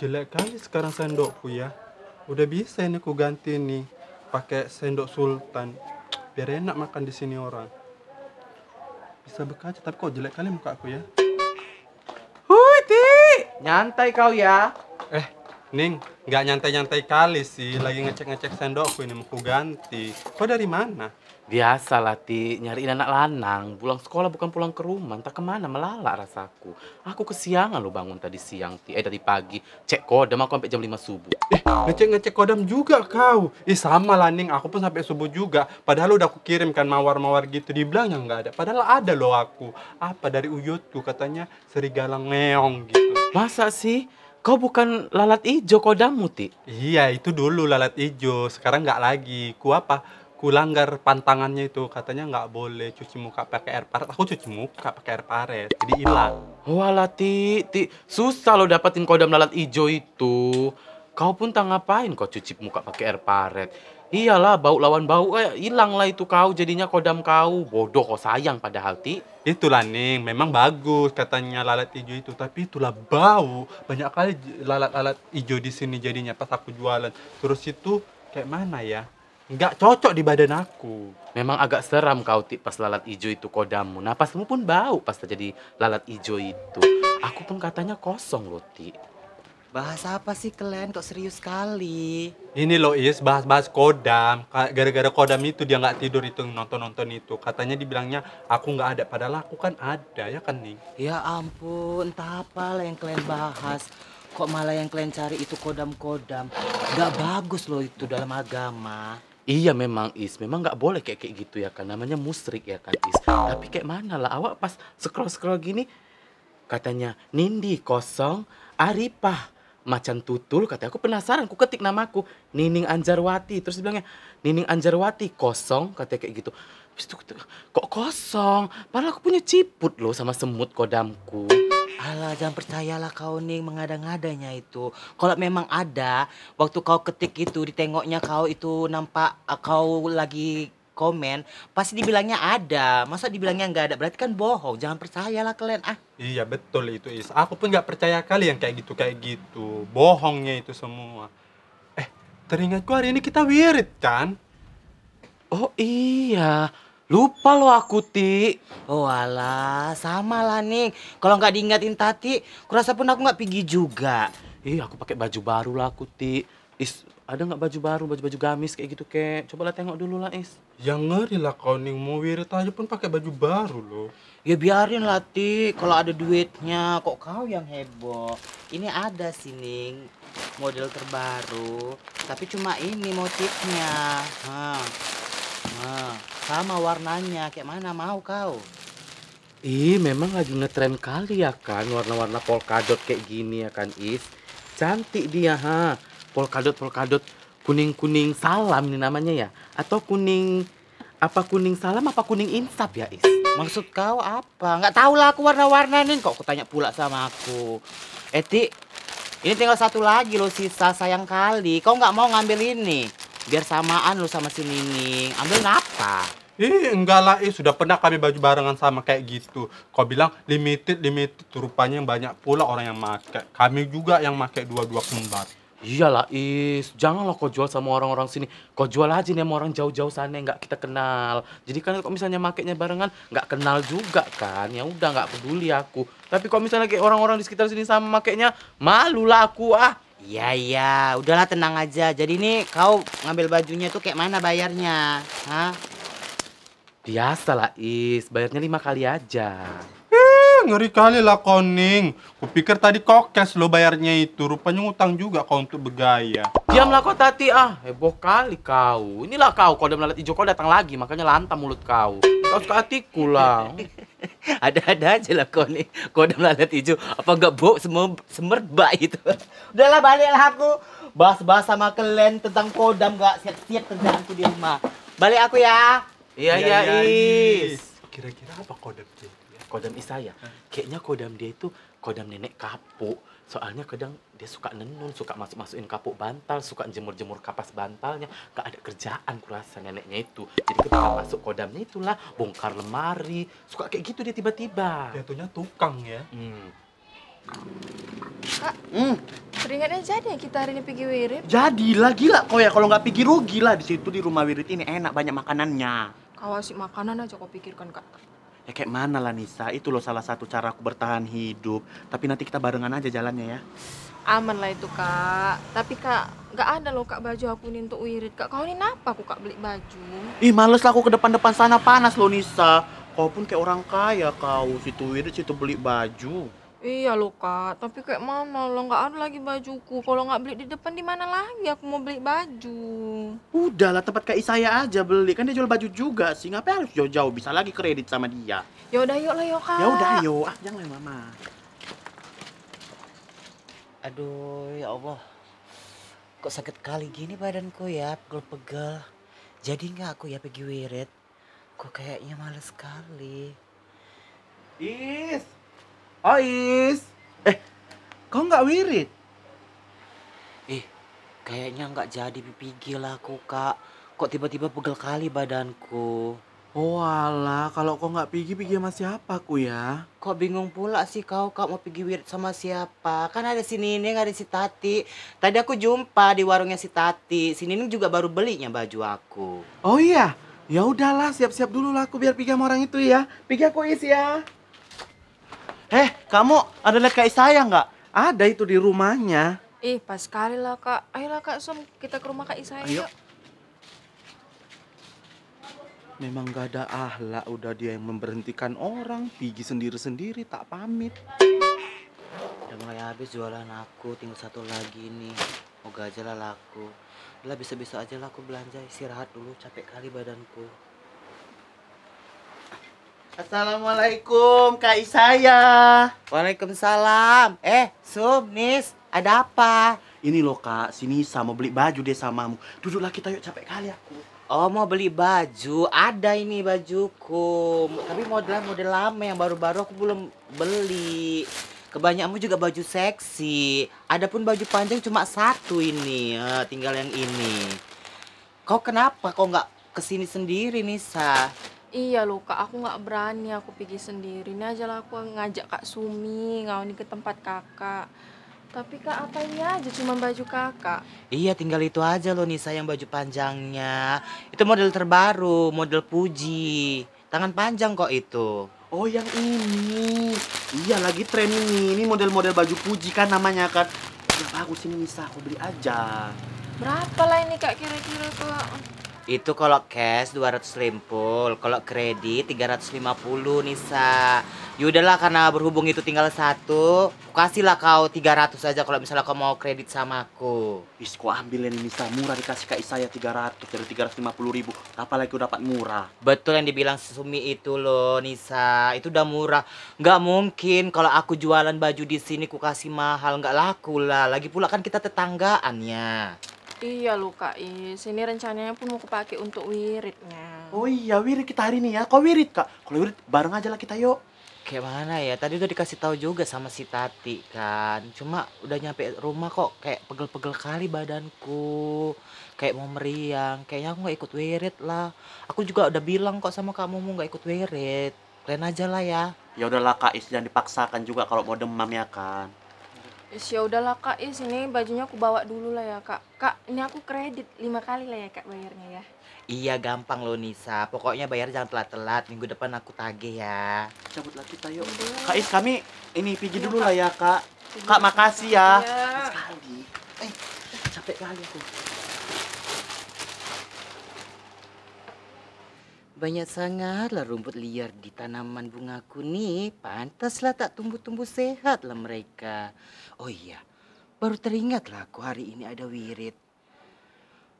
jelek kali sekarang sendokku ya udah bisa ini ku ganti nih pakai sendok sultan biar enak makan di sini orang bisa bekerja tapi kok jelek kali muka aku ya Huti nyantai kau ya eh Ning, nggak nyantai-nyantai kali sih. Lagi ngecek-ngecek sendokku ini mau ganti. Kau dari mana? Biasa lah, Ti. Nyariin anak lanang. Pulang sekolah bukan pulang ke rumah. Entah kemana, melala rasaku. Aku kesiangan lo bangun tadi siang, Ti. Eh, tadi pagi. Cek kodam aku sampai jam 5 subuh. Eh, ngecek-ngecek kodam juga kau. Ih, eh, sama lah, Ning. Aku pun sampai subuh juga. Padahal udah aku kirimkan mawar-mawar gitu. di yang nggak ada. Padahal ada loh aku. Apa dari uyutku katanya serigala ngeong gitu. Masa sih? Kau bukan lalat ijo kodamu, Ti? Iya, itu dulu lalat ijo. Sekarang nggak lagi. Ku apa? Ku langgar pantangannya itu. Katanya nggak boleh cuci muka pakai air paret. Aku cuci muka pakai air paret. Jadi hilang. Walah, Ti. Ti. Susah lo dapetin kodam lalat ijo itu. Kau pun tak ngapain kau cuci muka pakai air paret Iyalah, bau lawan bau. Eh, hilang itu kau, jadinya kodam kau. Bodoh kok sayang pada hati. Itulah, Ning. Memang bagus katanya lalat hijau itu. Tapi itulah bau. Banyak kali lalat-lalat hijau di sini jadinya pas aku jualan. Terus itu kayak mana ya? Nggak cocok di badan aku. Memang agak seram kau ti pas lalat hijau itu kodamu. Napasmu pun bau pas terjadi lalat hijau itu. Aku pun katanya kosong loh, Ti. Bahas apa sih kalian? Kok serius sekali? Ini loh Is, bahas-bahas kodam. Gara-gara kodam itu dia nggak tidur itu nonton-nonton itu. Katanya dibilangnya aku nggak ada. Padahal aku kan ada ya kan nih. Ya ampun, entah lah yang kalian bahas. Kok malah yang kalian cari itu kodam-kodam. Nggak bagus loh itu dalam agama. Iya memang Is, memang nggak boleh kayak kayak gitu ya kan. Namanya musrik ya kan Is. Tapi kayak mana lah awak pas scroll-scroll gini katanya Nindi kosong Arifah Macan Tutul katanya aku penasaran aku ketik namaku Nining Anjarwati terus dia bilangnya Nining Anjarwati kosong katanya kayak gitu terus itu, kok kosong padahal aku punya ciput loh sama semut kodamku Alah, jangan percayalah kau Ning mengada-ngadanya itu. Kalau memang ada, waktu kau ketik itu, ditengoknya kau itu nampak eh, kau lagi komen, pasti dibilangnya ada. Masa dibilangnya nggak ada? Berarti kan bohong. Jangan percayalah kalian ah. Iya betul itu Is. Aku pun nggak percaya kali yang kayak gitu kayak gitu. Bohongnya itu semua. Eh teringatku hari ini kita wirid kan? Oh iya. Lupa lo aku, Ti. Oh alah, sama lah, nih. Kalau nggak diingatin Tati, kurasa pun aku nggak pergi juga. Ih, iya, aku pakai baju baru lah aku, Ti. Is, ada nggak baju baru, baju-baju gamis kayak gitu, kek? lah tengok dulu lah, Is. Yang ngeri lah kau nih mau wirit aja pun pakai baju baru loh. Ya biarin lah Ti, kalau ada duitnya kok kau yang heboh. Ini ada sih Ning, model terbaru, tapi cuma ini motifnya. Hah. Nah, sama warnanya, kayak mana mau kau? Ih, memang lagi ngetren kali ya kan warna-warna polkadot kayak gini ya kan, Is. Cantik dia, ha. Polkadot polkadot kuning-kuning salam ini namanya ya atau kuning apa kuning salam apa kuning instab ya, Is? Maksud kau apa? Nggak tahu lah aku warna-warnain kok aku tanya pula sama aku. Eti, eh, ini tinggal satu lagi loh sisa sayang kali. Kau nggak mau ngambil ini? Biar samaan lo sama si Nining. Ambil apa? Ih, enggak lah, Is sudah pernah kami baju barengan sama kayak gitu. Kau bilang limited, limited, rupanya banyak pula orang yang pakai Kami juga yang pakai dua-dua kembar. Iyalah Is, jangan janganlah kau jual sama orang-orang sini. Kau jual aja nih sama orang jauh-jauh sana yang nggak kita kenal. Jadi kan kalau misalnya makainya barengan nggak kenal juga kan. Ya udah nggak peduli aku. Tapi kalau misalnya kayak orang-orang di sekitar sini sama makainya malu lah aku ah. Iya iya, udahlah tenang aja. Jadi ini kau ngambil bajunya tuh kayak mana bayarnya? Hah? Biasalah Is, bayarnya lima kali aja. Iya, ngeri kali lah koning. Kupikir tadi kokes lo bayarnya itu, rupanya ngutang juga kau untuk begaya. Diamlah kau Tati ah, heboh kali kau. Inilah kau, kau udah melihat hijau kau datang lagi, makanya lantam mulut kau. Kau suka hatiku lah. Ada-ada aja lah kau nih, kau udah melihat hijau, apa enggak bau semua semerbak itu. Udahlah baliklah aku, bahas-bahas sama kalian tentang kodam gak siap-siap tentang aku di rumah. Balik aku ya. Iya, iya, Is. Iya, iya, Kira-kira apa kodam sih? kodam Isaya. Kayaknya kodam dia itu kodam nenek kapuk. Soalnya kadang dia suka nenun, suka masuk-masukin kapuk bantal, suka jemur-jemur kapas bantalnya. Gak ada kerjaan kurasa neneknya itu. Jadi ketika masuk kodamnya itulah bongkar lemari. Suka kayak gitu dia tiba-tiba. Jatuhnya tukang ya. Hmm. Kak, hmm. teringatnya jadi ya kita hari ini pergi wirid? Jadilah, gila kau ya. Kalau nggak pergi rugi lah. Di situ di rumah wirid ini enak, banyak makanannya. asik makanan aja kau pikirkan, Kak. Ya kayak mana lah Nisa, itu loh salah satu cara aku bertahan hidup. Tapi nanti kita barengan aja jalannya ya. Aman lah itu kak, tapi kak gak ada loh kak baju aku ini untuk wirid kak. Kau ini apa aku kak beli baju? Ih males lah aku ke depan-depan sana panas loh Nisa. Kau pun kayak orang kaya kau, situ wirid situ beli baju. Iya loh kak, tapi kayak mana lo nggak ada lagi bajuku. Kalau nggak beli di depan di mana lagi aku mau beli baju. Udahlah tempat kayak saya aja beli, kan dia jual baju juga sih. Ngapain harus jauh-jauh? Bisa lagi kredit sama dia. Ya udah yuk lah yuk kak. Ya udah yuk, ah jangan mama. Aduh ya Allah, kok sakit kali gini badanku ya, pegel-pegel. Jadi nggak aku ya pergi wirid? Kok kayaknya males sekali. Is, Ois. Eh, kau nggak wirid? eh, kayaknya nggak jadi pipigil aku, Kak. Kok tiba-tiba pegel kali badanku. Oh alah, kalau kau nggak pergi, pergi sama siapa aku ya? Kok bingung pula sih kau, kak mau pergi wirid sama siapa? Kan ada si Nining, ada si Tati. Tadi aku jumpa di warungnya si Tati. Si Nining juga baru belinya baju aku. Oh iya? Ya udahlah, siap-siap dulu lah aku biar pergi sama orang itu ya. Pergi aku is ya. Eh, kamu ada lihat kayak saya nggak? Ada itu di rumahnya. Ih, pas sekali lah kak. Ayolah kak, Som, kita ke rumah kak Isaya. Ayo. Memang gak ada ahlak, udah dia yang memberhentikan orang. Pigi sendiri-sendiri, tak pamit. Udah mulai habis jualan aku, tinggal satu lagi nih. Moga aja lah laku. Udah bisa-bisa aja lah aku belanja, istirahat dulu, capek kali badanku. Assalamualaikum Kak Isaya. Waalaikumsalam. Eh, Sum, Nis, ada apa? Ini loh Kak, sini sama beli baju deh samamu. Duduklah kita yuk capek kali aku. Oh mau beli baju, ada ini bajuku. Tapi model-model lama yang baru-baru aku belum beli. Kebanyakanmu juga baju seksi. Adapun baju panjang cuma satu ini, eh, tinggal yang ini. Kau kenapa kau nggak kesini sendiri Nisa? Iya loh kak, aku nggak berani aku pergi sendiri. Ini aja lah aku ngajak kak Sumi ngawani ke tempat kakak. Tapi kak apa ini aja cuma baju kakak? Iya tinggal itu aja loh Nisa yang baju panjangnya. Itu model terbaru, model puji. Tangan panjang kok itu. Oh yang ini. Iya lagi tren ini. Ini model-model baju puji kan namanya kan. Ya bagus ini Nisa, aku beli aja. Berapa lah ini kak kira-kira kak? Itu kalau cash 200 rimpul, kalau kredit 350 Nisa. Yaudahlah karena berhubung itu tinggal satu, kasihlah kau 300 aja kalau misalnya kau mau kredit sama aku. Is kau ini, Nisa murah dikasih ke saya 300 dari 350 ribu. Apalagi kau dapat murah. Betul yang dibilang Sumi itu loh Nisa, itu udah murah. Nggak mungkin kalau aku jualan baju di sini ku kasih mahal nggak laku lah. Lagi pula kan kita tetanggaannya. Iya lu Kak Is, ini rencananya pun mau kepake untuk wiridnya. Oh iya, wirid kita hari ini ya. Kok wirid Kak? Kalau wirid bareng aja lah kita yuk. Kayak mana ya, tadi udah dikasih tahu juga sama si Tati kan. Cuma udah nyampe rumah kok kayak pegel-pegel kali badanku. Kayak mau meriang, kayaknya aku gak ikut wirid lah. Aku juga udah bilang kok sama kamu mau gak ikut wirid. Kalian aja lah ya. Ya udahlah Kak Is, jangan dipaksakan juga kalau mau demam ya kan. Yes, ya udahlah kak, Is ini bajunya aku bawa dulu lah ya kak. Kak, ini aku kredit lima kali lah ya kak bayarnya ya. Iya gampang loh Nisa, pokoknya bayar jangan telat-telat. Minggu depan aku tagih ya. Cabutlah kita yuk. Udah. Iya. Kak Is kami ini pergi ya, dulu kak. lah ya kak. kak makasih ya. ya. Sekali. Eh capek kali aku. Banyak sangatlah rumput liar di tanaman bungaku nih. Pantaslah tak tumbuh-tumbuh sehatlah mereka. Oh iya, baru teringatlah aku hari ini ada wirid.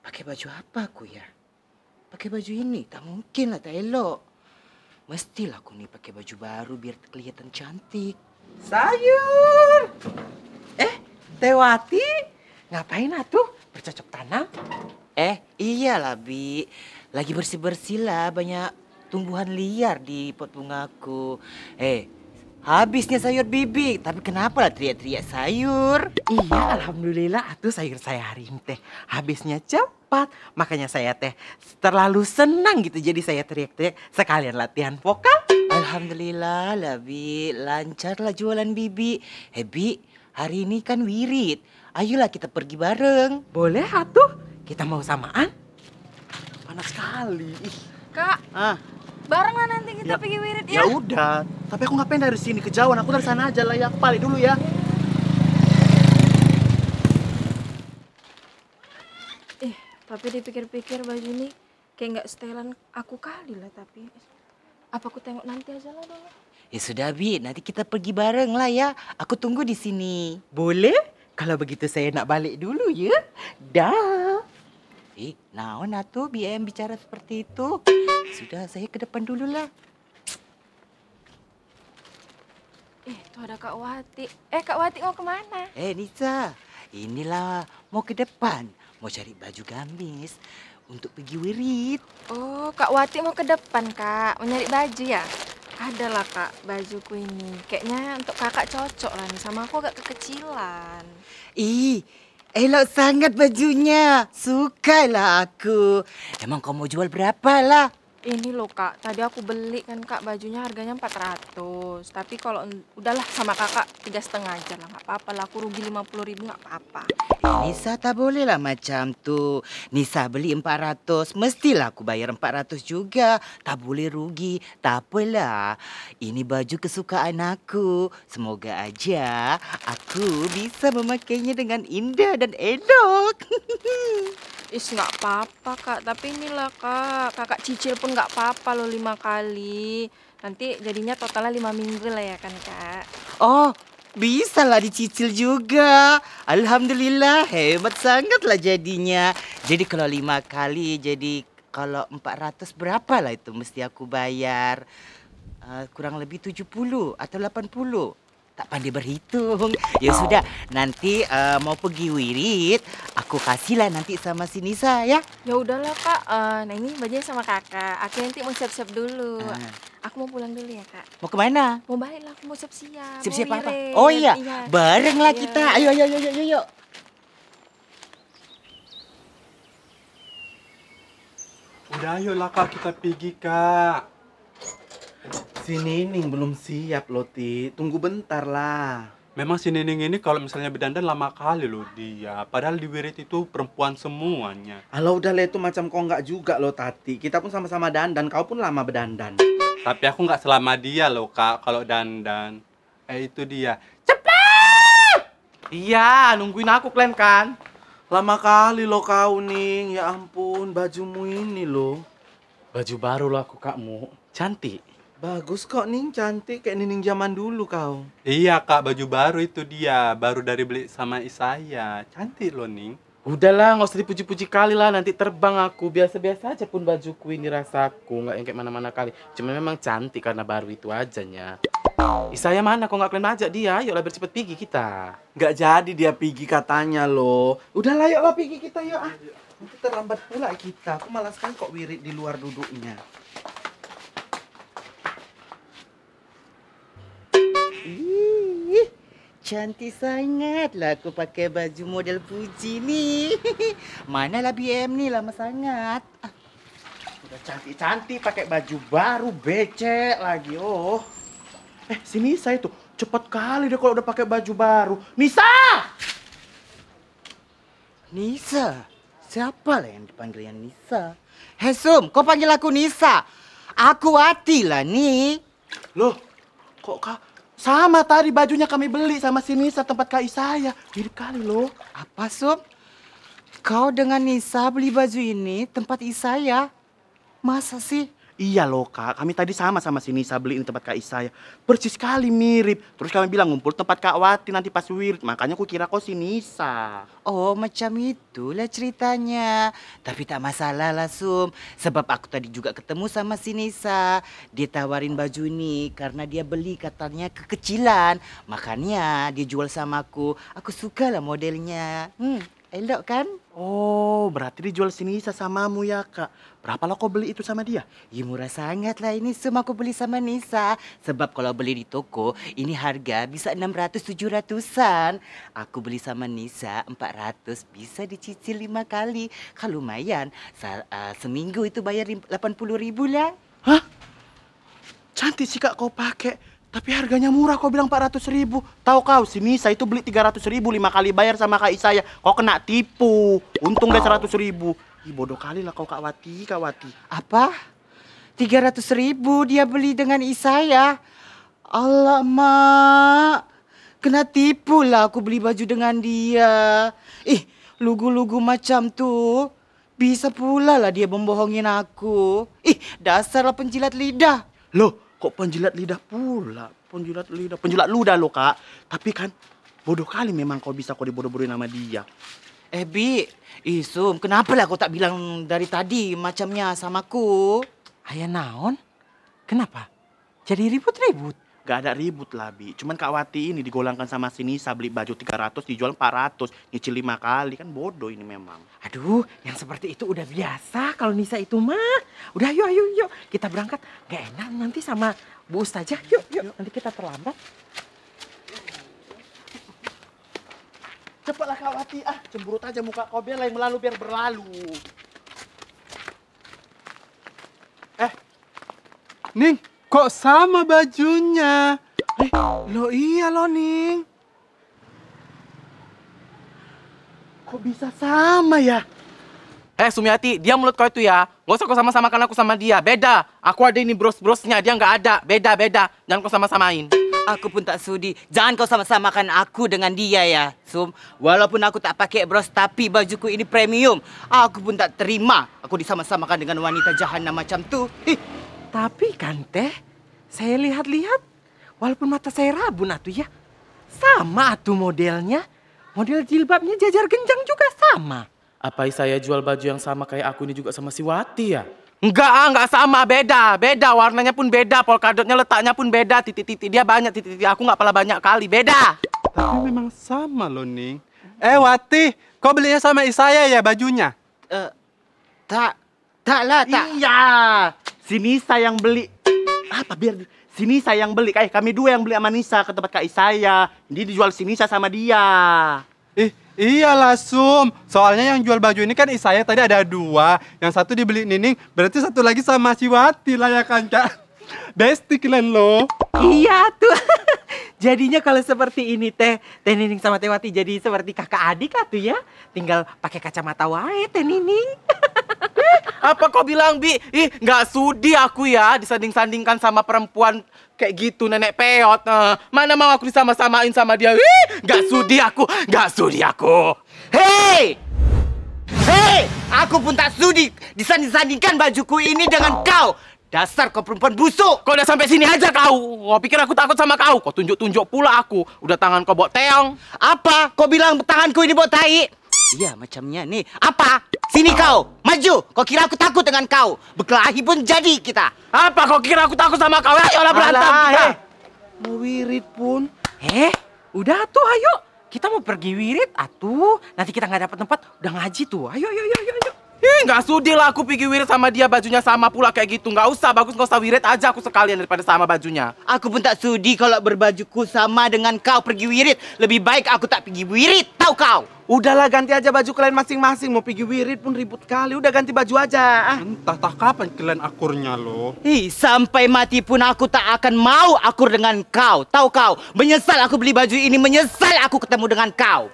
Pakai baju apa aku ya? Pakai baju ini tak mungkin lah tak elok. Mestilah aku nih pakai baju baru biar kelihatan cantik. Sayur! Eh, Tewati? Ngapain atuh bercocok tanam? Eh, iyalah Bi lagi bersih-bersih lah banyak tumbuhan liar di pot bungaku. Eh, habisnya sayur bibi, tapi kenapa lah teriak-teriak sayur? Iya, alhamdulillah atuh sayur saya hari ini teh habisnya cepat. Makanya saya teh terlalu senang gitu jadi saya teriak-teriak sekalian latihan vokal. Alhamdulillah lebih lancar lah jualan bibi. Hebi eh, hari ini kan wirid. Ayolah kita pergi bareng. Boleh atuh, kita mau samaan enak sekali. Ih. Kak. Ah. bareng lah nanti kita ya. pergi wirid ya. Ya udah. Tapi aku ngapain dari sini ke kejauhan. Aku dari sana aja lah ya. Aku balik dulu ya. eh, tapi dipikir-pikir baju ini kayak nggak setelan aku kali lah tapi. Apa aku tengok nanti aja lah dong. Ya sudah Bi, nanti kita pergi bareng lah ya. Aku tunggu di sini. Boleh? Kalau begitu saya nak balik dulu ya. Dah. Nah, naon atuh BM bicara seperti itu? Sudah, saya ke depan dulu lah. Eh, tuh ada Kak Wati. Eh, Kak Wati mau kemana? Eh, Nisa, inilah mau ke depan. Mau cari baju gamis untuk pergi wirid. Oh, Kak Wati mau ke depan, Kak. Mau nyari baju ya? Ada lah kak bajuku ini. Kayaknya untuk kakak cocok lah nih sama aku agak kekecilan. Ih, Elok sangat bajunya. Sukailah aku. Emang kau mau jual berapa lah? Ini loh kak, tadi aku beli kan kak bajunya harganya 400 Tapi kalau udahlah sama kakak tiga setengah aja lah nggak apa-apa lah aku rugi 50 ribu nggak apa-apa Nisa tak boleh lah macam tuh Nisa beli 400 mestilah aku bayar 400 juga Tak boleh rugi, tak apalah Ini baju kesukaan aku Semoga aja aku bisa memakainya dengan indah dan elok Is nggak apa-apa kak, tapi inilah kak, kakak cicil pun nggak apa-apa loh lima kali. Nanti jadinya totalnya lima minggu lah ya kan kak. Oh, bisa lah dicicil juga. Alhamdulillah, hebat sangat lah jadinya. Jadi kalau lima kali, jadi kalau empat ratus berapa lah itu mesti aku bayar? Uh, kurang lebih tujuh puluh atau puluh tak pandai berhitung. Ya sudah, nanti uh, mau pergi wirid, aku kasihlah nanti sama si Nisa ya. Ya udahlah Kak, uh, nah ini bajunya sama Kakak. Aku nanti mau siap-siap dulu. Uh. Aku mau pulang dulu ya Kak. Mau kemana? Mau balik lah, aku mau siap-siap. Siap-siap apa? Oh iya, iya. barenglah iya. kita. Ayo, ayo, ayo, ayo, ayo. Udah ayolah kak kita pergi kak. Si Nining belum siap loh, Ti. Tunggu bentar lah. Memang si Nining ini kalau misalnya bedandan lama kali loh dia. Padahal di Wirit itu perempuan semuanya. Alah udah lah itu macam kau nggak juga loh, Tati. Kita pun sama-sama dandan, kau pun lama bedandan. Tapi aku nggak selama dia loh, Kak, kalau dandan. Eh itu dia. Cepat! Iya, nungguin aku kalian kan. Lama kali loh kau, Ning. Ya ampun, bajumu ini loh. Baju baru lah aku, Kak Kakmu. Cantik. Bagus kok Ning, cantik kayak Nining zaman dulu kau. Iya kak, baju baru itu dia, baru dari beli sama Isaya. Cantik loh Ning. Udahlah, nggak usah dipuji-puji kali lah, nanti terbang aku. Biasa-biasa aja pun bajuku ini rasaku, nggak yang kayak mana-mana kali. Cuma memang cantik karena baru itu aja nya. Isaya mana kok nggak kalian ajak dia? Yuklah bercepat pergi kita. Nggak jadi dia pergi katanya loh. Udahlah yuklah pergi kita yuk ah. Nanti terlambat pula kita. Aku malas kan kok wirid di luar duduknya. Cantik sangat lah aku pakai baju model Puji ni. Manalah BM ni lama sangat. Ah. Udah cantik-cantik pakai baju baru becek lagi. Oh. Eh, si Nisa itu cepat kali dia kalau udah pakai baju baru. Nisa! Nisa? Siapa lah yang dipanggilnya Nisa? Hesum, kau panggil aku Nisa. Aku lah nih. Loh, kok kak sama tadi bajunya kami beli sama si Nisa tempat Kak saya Mirip kali loh. Apa sob? Kau dengan Nisa beli baju ini tempat Isaya? Masa sih? Iya loh kak, kami tadi sama sama sini saya beli ini tempat kak Isa ya. Persis sekali mirip. Terus kami bilang ngumpul tempat kak Wati nanti pas wirid. Makanya aku kira kok si Nisa. Oh macam itulah ceritanya. Tapi tak masalah lah Sum. Sebab aku tadi juga ketemu sama si Nisa. Dia tawarin baju ini karena dia beli katanya kekecilan. Makanya dia jual sama aku. Aku suka lah modelnya. Hmm. Elok kan? Oh, berarti dijual sini sesamamu ya, Kak. Berapa lo kau beli itu sama dia? Ya murah sangat lah ini semua aku beli sama Nisa. Sebab kalau beli di toko, ini harga bisa 600-700an. Aku beli sama Nisa 400 bisa dicicil lima kali. Kalau lumayan, se uh, seminggu itu bayar 80 ribu lah. Hah? Cantik sih Kak kau pakai. Tapi harganya murah kau bilang 400 ribu. Tahu kau si Nisa itu beli 300 ribu lima kali bayar sama kak Isaya. Kau kena tipu. Untung deh 100 ribu. Ih bodoh kali lah kau Kak Wati, Kak Wati. Apa? 300 ribu dia beli dengan Isaya. Allah mak. Kena tipu lah aku beli baju dengan dia. Ih lugu-lugu macam tuh. Bisa pula lah dia membohongin aku. Ih dasarlah penjilat lidah. Loh kok penjilat lidah pula penjilat lidah penjilat ludah lo kak tapi kan bodoh kali memang kau bisa kau dibodoh-bodohin sama dia eh bi isum kenapa lah kau tak bilang dari tadi macamnya sama ku ayah naon kenapa jadi ribut-ribut Gak ada ribut lah Bi. Cuman Kak Wati ini digolangkan sama sini Nisa beli baju 300 dijual 400. Nyicil 5 kali kan bodoh ini memang. Aduh yang seperti itu udah biasa kalau Nisa itu mah. Udah yuk yuk yuk kita berangkat. Gak enak nanti sama Bu Ustazah yuk yuk nanti kita terlambat. Cepatlah Kak Wati ah cemburut aja muka kau biar yang melalu biar berlalu. Eh Ning Kok sama bajunya? Eh, lo iya lo, Ning. Kok bisa sama ya? Eh, Sumiati, dia mulut kau itu ya. Gak usah kau sama-samakan aku sama dia. Beda. Aku ada ini bros-brosnya, dia nggak ada. Beda, beda. Jangan kau sama-samain. Aku pun tak sudi. Jangan kau sama-samakan aku dengan dia ya, Sum. Walaupun aku tak pakai bros, tapi bajuku ini premium. Aku pun tak terima aku disama-samakan dengan wanita jahanam macam tu. Ih. Tapi kan teh, saya lihat-lihat, walaupun mata saya rabun atuh ya, sama atuh modelnya. Model jilbabnya jajar genjang juga sama. Apa saya jual baju yang sama kayak aku ini juga sama si Wati ya? Enggak, enggak sama, beda, beda. Warnanya pun beda, polkadotnya letaknya pun beda. Titik-titik dia banyak, titik-titik aku nggak pala banyak kali, beda. Tapi memang sama loh, Ning. Eh, Wati, kau belinya sama Isaya ya bajunya? Eh, uh, tak, tak lah, tak. Iya, Sini saya yang beli. Apa biar sini saya yang beli. Kayak eh, kami dua yang beli sama Nisa ke tempat Kak saya. Jadi dijual sini saya sama dia. Ih, iyalah Sum. Soalnya yang jual baju ini kan Isaya tadi ada dua. Yang satu dibeli Nining, berarti satu lagi sama Siwati lah ya kan Kak? Besti kalian lo. Iya tuh. Jadinya kalau seperti ini teh, Teh Nining sama Teh jadi seperti kakak adik tuh ya. Tinggal pakai kacamata wae Teh Nining. Apa kau bilang Bi? Ih, nggak sudi aku ya disanding-sandingkan sama perempuan kayak gitu nenek peot. Nah, mana mau aku disama-samain sama dia? Ih, nggak sudi aku, nggak sudi aku. Hei! Hei, aku pun tak sudi disanding-sandingkan bajuku ini dengan kau. Dasar kau perempuan busuk. Kau udah sampai sini aja kau. Kau pikir aku takut sama kau. Kau tunjuk-tunjuk pula aku. Udah tangan kau bawa teong. Apa? Kau bilang tanganku ini bawa tai? Iya macamnya nih. Apa? Sini kau. Maju. Kau kira aku takut dengan kau. Berkelahi pun jadi kita. Apa kau kira aku takut sama kau? Ya, lah berantem Alah, kita. Eh. Mau wirid pun. Eh? Udah tuh ayo. Kita mau pergi wirid. Atuh. Nanti kita nggak dapat tempat. Udah ngaji tuh. ayo, ayo, ayo. ayo. Ih, nggak sudi lah aku pergi wirid sama dia bajunya sama pula kayak gitu. Nggak usah, bagus nggak usah wirid aja aku sekalian daripada sama bajunya. Aku pun tak sudi kalau berbajuku sama dengan kau pergi wirid. Lebih baik aku tak pergi wirid, tahu kau? Udahlah ganti aja baju kalian masing-masing. Mau pergi wirid pun ribut kali. Udah ganti baju aja. Ah. Entah tak kapan kalian akurnya loh. Ih, sampai mati pun aku tak akan mau akur dengan kau. Tahu kau? Menyesal aku beli baju ini, menyesal aku ketemu dengan kau.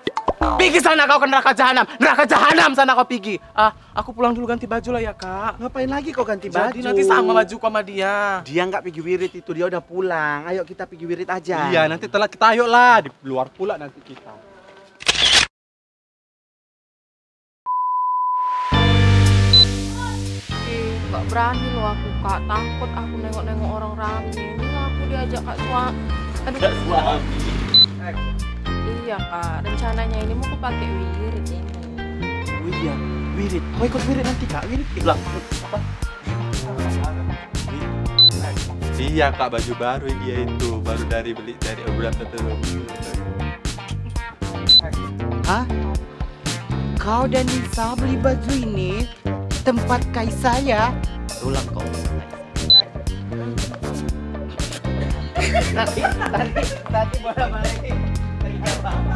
Pergi sana kau ke neraka jahanam. Neraka jahanam sana kau pergi. Ah, aku pulang dulu ganti baju lah ya, Kak. Ngapain lagi kau ganti baju? Jadi nanti sama baju kau sama dia. Dia nggak pergi wirid itu, dia udah pulang. Ayo kita pergi wirid aja. Iya, nanti telat kita ayo lah. Di luar pula nanti kita. Nggak berani loh aku, Kak. Takut aku nengok-nengok orang rame. Ini aku diajak Kak Suami. Kak Suami iya kak rencananya ini mau aku pakai wirid ini oh iya wirid mau ikut wirid nanti kak wirid di lah apa Iya kak baju baru dia itu baru dari beli dari obrolan tertentu. Hah? Kau dan Nisa beli baju ini tempat kai saya. Ulang kau. Nanti nanti nanti bolak balik. 啊。